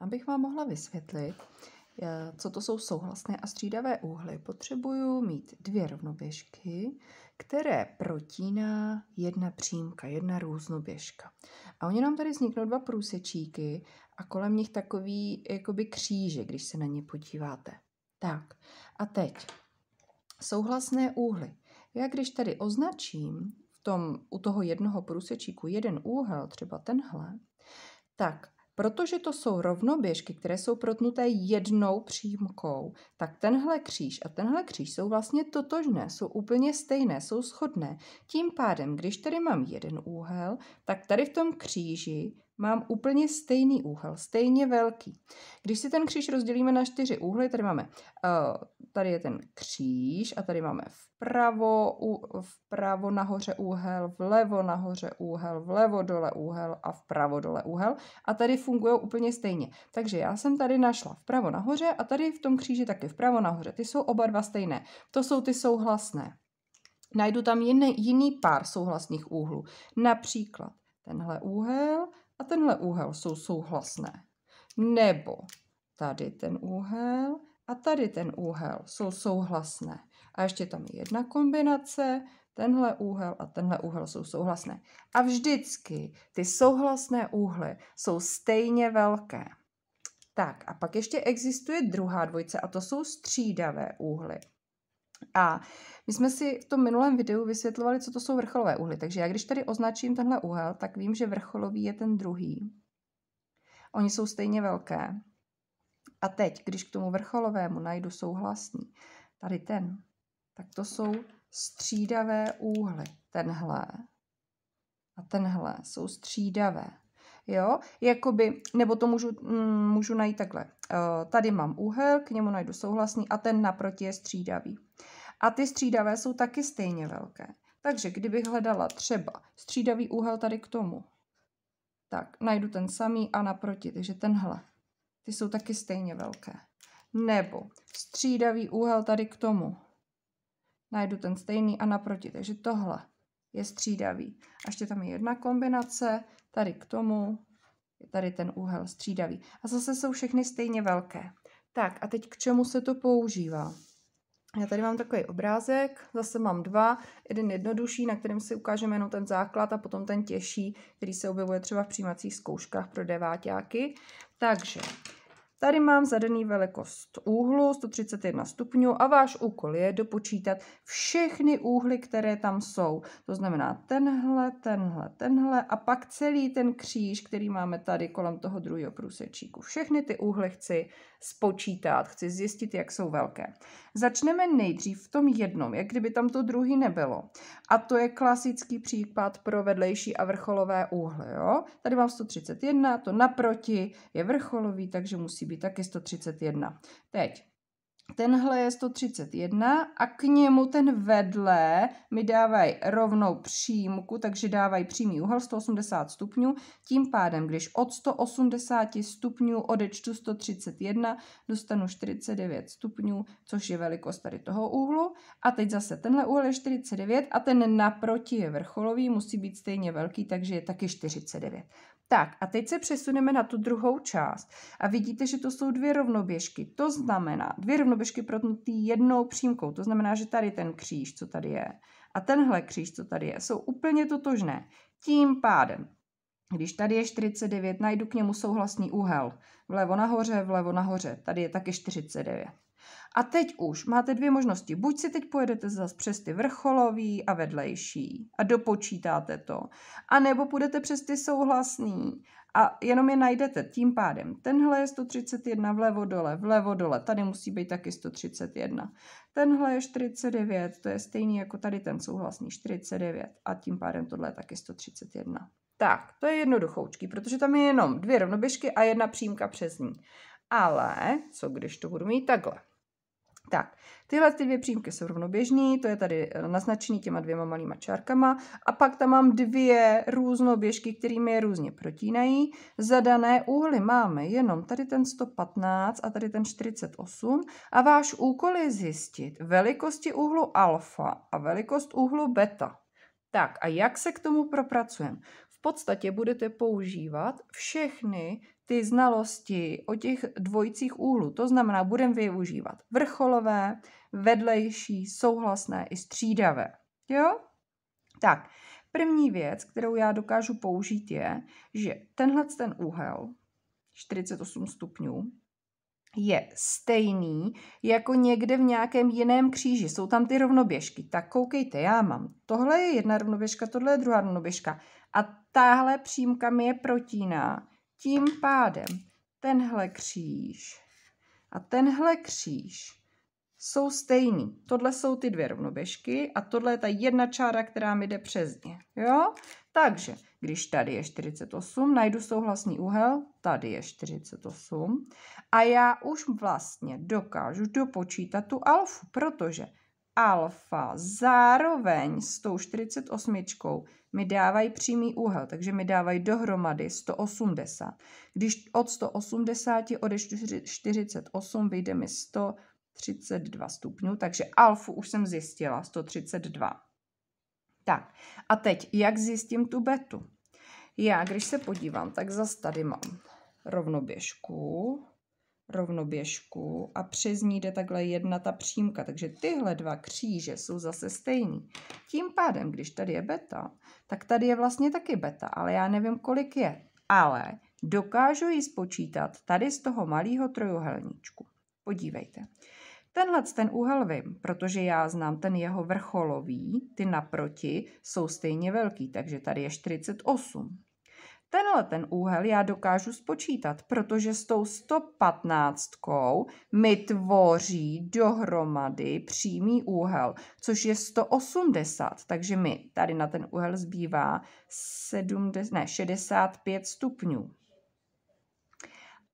Abych vám mohla vysvětlit, eh, co to jsou souhlasné a střídavé úhly, potřebuju mít dvě rovnoběžky, které protíná jedna přímka, jedna různoběžka. A oni nám tady vzniknou dva průsečíky a kolem nich takový jakoby kříže, když se na ně podíváte. Tak a teď souhlasné úhly. Já když tady označím v tom, u toho jednoho průsečíku jeden úhel, třeba tenhle, tak Protože to jsou rovnoběžky, které jsou protnuté jednou přímkou, tak tenhle kříž a tenhle kříž jsou vlastně totožné, jsou úplně stejné, jsou shodné. Tím pádem, když tady mám jeden úhel, tak tady v tom kříži mám úplně stejný úhel, stejně velký. Když si ten kříž rozdělíme na čtyři úhly, tady máme, eh, tady je ten kříž a tady máme vpravo, vpravo nahoře úhel, vlevo nahoře úhel, vlevo dole úhel a vpravo dole úhel a tady fungují úplně stejně. Takže já jsem tady našla vpravo nahoře a tady v tom kříži taky vpravo nahoře. Ty jsou oba dva stejné. To jsou ty souhlasné. Najdu tam jiný, jiný pár souhlasných úhlů. Například tenhle úhel a tenhle úhel jsou souhlasné. Nebo tady ten úhel a tady ten úhel jsou souhlasné. A ještě tam je jedna kombinace, tenhle úhel a tenhle úhel jsou souhlasné. A vždycky ty souhlasné úhly jsou stejně velké. Tak a pak ještě existuje druhá dvojice a to jsou střídavé úhly. A my jsme si v tom minulém videu vysvětlovali, co to jsou vrcholové úhly. Takže já když tady označím tenhle úhel, tak vím, že vrcholový je ten druhý. Oni jsou stejně velké. A teď, když k tomu vrcholovému najdu souhlasný, tady ten, tak to jsou střídavé úhly. Tenhle a tenhle jsou střídavé jo, jakoby, nebo to můžu, mm, můžu najít takhle. Eh, tady mám úhel, k němu najdu souhlasný a ten naproti je střídavý. A ty střídavé jsou taky stejně velké. Takže kdybych hledala třeba střídavý úhel tady k tomu, tak najdu ten samý a naproti, takže tenhle. Ty jsou taky stejně velké. Nebo střídavý úhel tady k tomu. Najdu ten stejný a naproti, takže tohle je střídavý. A ještě tam je jedna kombinace, tady k tomu je tady ten úhel střídavý. A zase jsou všechny stejně velké. Tak a teď k čemu se to používá? Já tady mám takový obrázek, zase mám dva, jeden jednodušší, na kterém si ukážeme jenom ten základ a potom ten těžší, který se objevuje třeba v přijímacích zkouškách pro deváťáky. Takže Tady mám zadaný velikost úhlu 131 stupňů a váš úkol je dopočítat všechny úhly, které tam jsou. To znamená tenhle, tenhle, tenhle a pak celý ten kříž, který máme tady kolem toho druhého průsečíku. Všechny ty úhly chci spočítat, chci zjistit, jak jsou velké. Začneme nejdřív v tom jednom, jak kdyby tam to druhý nebylo. A to je klasický případ pro vedlejší a vrcholové úhly. Jo? Tady mám 131, to naproti je vrcholový, takže musí být taky 131. Teď Tenhle je 131 a k němu ten vedle mi dávají rovnou přímku, takže dávají přímý úhel 180 stupňů. Tím pádem, když od 180 stupňů odečtu 131, dostanu 49 stupňů, což je velikost tady toho úhlu. A teď zase tenhle úhel je 49 a ten naproti je vrcholový, musí být stejně velký, takže je taky 49. Tak a teď se přesuneme na tu druhou část a vidíte, že to jsou dvě rovnoběžky. To znamená, dvě rovnoběžky drobešky protnutý jednou přímkou. To znamená, že tady ten kříž, co tady je, a tenhle kříž, co tady je, jsou úplně totožné. Tím pádem, když tady je 49, najdu k němu souhlasný úhel. Vlevo nahoře, vlevo nahoře. Tady je taky 49. A teď už máte dvě možnosti. Buď si teď pojedete zase přes ty vrcholový a vedlejší a dopočítáte to, anebo půjdete přes ty souhlasný a jenom je najdete. Tím pádem tenhle je 131 vlevo dole, vlevo dole, tady musí být taky 131. Tenhle je 49, to je stejný jako tady ten souhlasný 49 a tím pádem tohle je taky 131. Tak, to je jednoduchoučký, protože tam je jenom dvě rovnoběžky a jedna přímka přes ní. Ale co když to budu mít takhle? Tak, tyhle ty dvě přímky jsou rovnoběžný, to je tady eh, naznačený těma dvěma malýma čárkama. A pak tam mám dvě různoběžky, kterými je různě protínají. Zadané úhly máme jenom tady ten 115 a tady ten 48. A váš úkol je zjistit velikosti úhlu alfa a velikost úhlu beta. Tak a jak se k tomu propracujeme? V podstatě budete používat všechny ty znalosti o těch dvojicích úhlů. To znamená, budeme využívat vrcholové, vedlejší, souhlasné i střídavé. Jo? Tak, první věc, kterou já dokážu použít je, že tenhle ten úhel, 48 stupňů, je stejný jako někde v nějakém jiném kříži. Jsou tam ty rovnoběžky. Tak koukejte, já mám. Tohle je jedna rovnoběžka, tohle je druhá rovnoběžka. A tahle přímka mi je protíná tím pádem tenhle kříž a tenhle kříž jsou stejný. Tohle jsou ty dvě rovnoběžky a tohle je ta jedna čára, která mi jde přes ně. Jo? Takže, když tady je 48, najdu souhlasný úhel, tady je 48 a já už vlastně dokážu dopočítat tu alfu, protože alfa zároveň s tou 48 mi dávají přímý úhel, takže mi dávají dohromady 180. Když od 180 odečtu 48, vyjde mi 132 stupňů, takže alfu už jsem zjistila, 132. Tak a teď, jak zjistím tu betu? Já, když se podívám, tak zase tady mám rovnoběžku, rovnoběžku a přes ní jde takhle jedna ta přímka, takže tyhle dva kříže jsou zase stejný. Tím pádem, když tady je beta, tak tady je vlastně taky beta, ale já nevím, kolik je. Ale dokážu ji spočítat tady z toho malého trojuhelníčku. Podívejte. Tenhle ten úhel vím, protože já znám ten jeho vrcholový, ty naproti jsou stejně velký, takže tady je 48. Tenhle ten úhel já dokážu spočítat, protože s tou 115 mi tvoří dohromady přímý úhel, což je 180, takže mi tady na ten úhel zbývá 70, ne, 65 stupňů.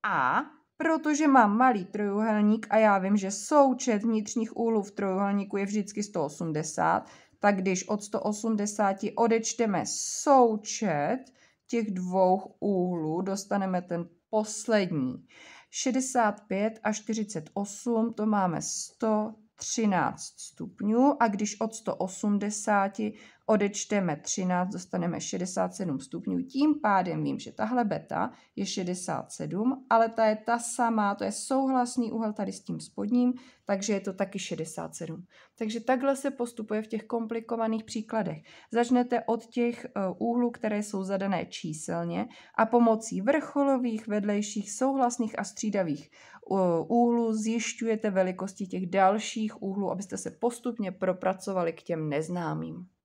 A protože mám malý trojuhelník a já vím, že součet vnitřních úhlů v trojuhelníku je vždycky 180, tak když od 180 odečteme součet, těch dvou úhlů dostaneme ten poslední. 65 a 48 to máme 113 stupňů a když od 180 odečteme 13, dostaneme 67 stupňů. Tím pádem vím, že tahle beta je 67, ale ta je ta samá, to je souhlasný úhel tady s tím spodním, takže je to taky 67. Takže takhle se postupuje v těch komplikovaných příkladech. Začnete od těch eh, úhlů, které jsou zadané číselně a pomocí vrcholových, vedlejších, souhlasných a střídavých eh, úhlů zjišťujete velikosti těch dalších úhlů, abyste se postupně propracovali k těm neznámým.